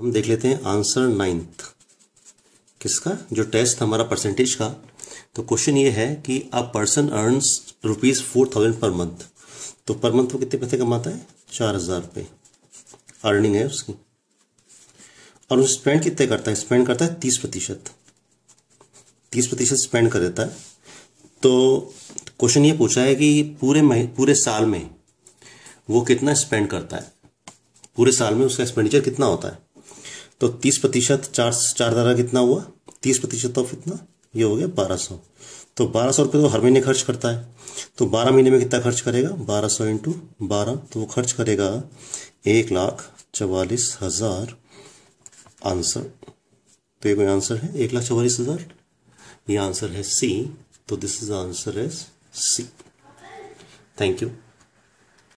हम देख लेते हैं आंसर नाइन्थ किसका जो टेस्ट हमारा परसेंटेज का तो क्वेश्चन ये है कि a person earns rupees four thousand per month तो पर मंथ वो कितने पैसे कमाता है चार हज़ार रुपये अर्निंग है उसकी और उस स्पेंड कितने करता है स्पेंड करता है तीस प्रतिशत तीस प्रतिशत स्पेंड कर देता है तो क्वेश्चन ये पूछा है कि पूरे पूरे साल में वो कितना स्पेंड करता है पूरे साल में उसका एक्सपेंडिचर कितना होता है तो तीस प्रतिशत चार चार धारा कितना हुआ तीस प्रतिशत ऑफ इतना ये हो गया बारह सौ तो बारह सौ रुपये तो हर महीने खर्च करता है तो बारह महीने में कितना खर्च करेगा बारह सौ इंटू बारह तो वो खर्च करेगा एक लाख चवालीस हज़ार आंसर तो ये कोई आंसर है एक लाख चवालीस हज़ार ये आंसर है सी तो this is answer is C thank you